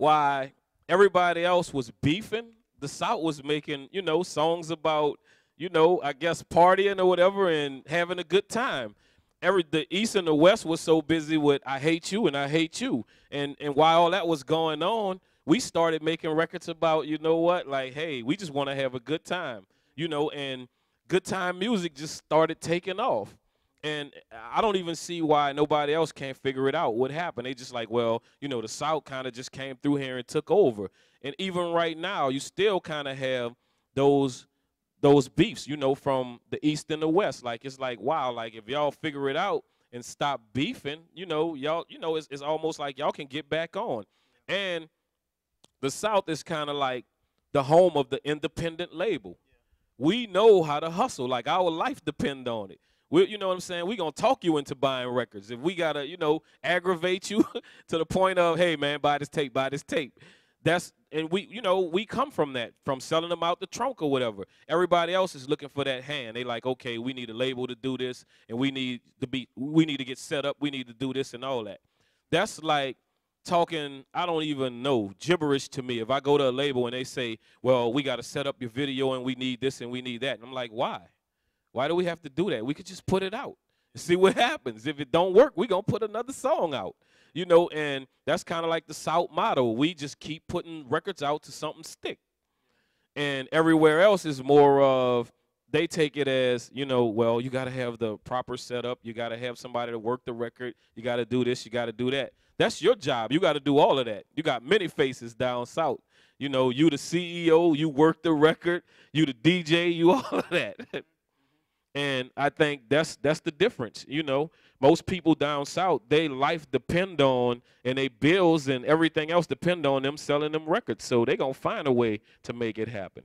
why everybody else was beefing, the South was making, you know, songs about, you know, I guess partying or whatever and having a good time. Every the East and the West was so busy with I hate you and I hate you. And and while all that was going on, we started making records about, you know what, like, hey, we just want to have a good time. You know, and good time music just started taking off. And I don't even see why nobody else can't figure it out. What happened? They just like, well, you know, the South kind of just came through here and took over. And even right now, you still kind of have those those beefs, you know, from the East and the West. Like it's like, wow, like if y'all figure it out and stop beefing, you know, y'all, you know, it's, it's almost like y'all can get back on. And the South is kind of like the home of the independent label. Yeah. We know how to hustle. Like our life depend on it we, you know what I'm saying? We're going to talk you into buying records. If we got to, you know, aggravate you to the point of, hey, man, buy this tape, buy this tape. That's, and we, you know, we come from that, from selling them out the trunk or whatever. Everybody else is looking for that hand. They like, okay, we need a label to do this, and we need to be, we need to get set up, we need to do this and all that. That's like talking, I don't even know, gibberish to me. If I go to a label and they say, well, we got to set up your video and we need this and we need that, and I'm like, why? Why do we have to do that? We could just put it out and see what happens. If it don't work, we're going to put another song out. You know, and that's kind of like the South model. We just keep putting records out to something stick. And everywhere else is more of they take it as, you know, well, you got to have the proper setup. You got to have somebody to work the record. You got to do this. You got to do that. That's your job. You got to do all of that. You got many faces down South. You know, you the CEO, you work the record, you the DJ, you all of that. And I think that's that's the difference. You know, most people down south, they life depend on and they bills and everything else depend on them selling them records. So they gonna find a way to make it happen.